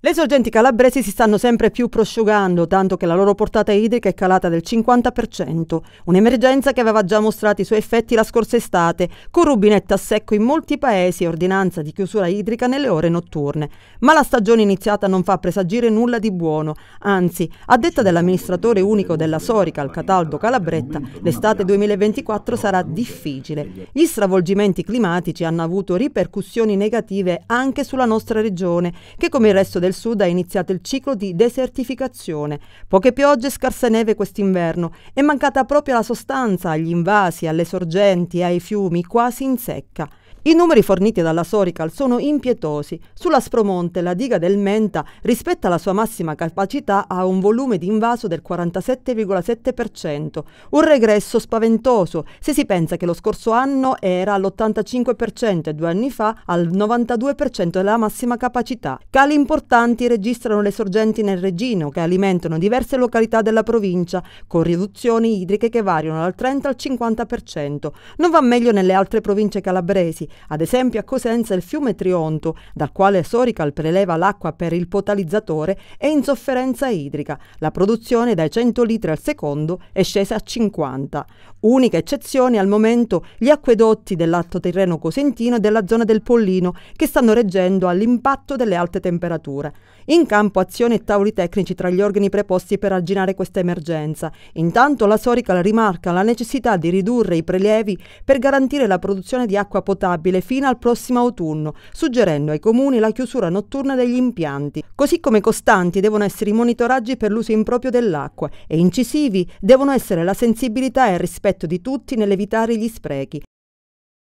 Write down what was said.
Le sorgenti calabresi si stanno sempre più prosciugando, tanto che la loro portata idrica è calata del 50%, un'emergenza che aveva già mostrato i suoi effetti la scorsa estate, con rubinetto a secco in molti paesi e ordinanza di chiusura idrica nelle ore notturne. Ma la stagione iniziata non fa presagire nulla di buono, anzi, a detta dell'amministratore unico della Sorica, il Cataldo Calabretta, l'estate 2024 sarà difficile. Gli stravolgimenti climatici hanno avuto ripercussioni negative anche sulla nostra regione, che come il resto del del sud è iniziato il ciclo di desertificazione. Poche piogge e scarsa neve quest'inverno. È mancata proprio la sostanza agli invasi, alle sorgenti, ai fiumi, quasi in secca. I numeri forniti dalla Sorical sono impietosi. Sulla Spromonte la diga del Menta rispetto alla sua massima capacità ha un volume di invaso del 47,7%, un regresso spaventoso se si pensa che lo scorso anno era all'85% e due anni fa al 92% della massima capacità. Cali importanti registrano le sorgenti nel Regino che alimentano diverse località della provincia con riduzioni idriche che variano dal 30 al 50%. Non va meglio nelle altre province calabresi ad esempio a Cosenza il fiume Trionto, dal quale Sorical preleva l'acqua per il potalizzatore, è in sofferenza idrica. La produzione dai 100 litri al secondo è scesa a 50. Unica eccezione al momento gli acquedotti dell'alto terreno cosentino e della zona del Pollino che stanno reggendo all'impatto delle alte temperature. In campo azione e tavoli tecnici tra gli organi preposti per arginare questa emergenza. Intanto la Sorical rimarca la necessità di ridurre i prelievi per garantire la produzione di acqua potabile rinnovabile fino al prossimo autunno, suggerendo ai comuni la chiusura notturna degli impianti. Così come costanti devono essere i monitoraggi per l'uso improprio dell'acqua e incisivi devono essere la sensibilità e il rispetto di tutti nell'evitare gli sprechi.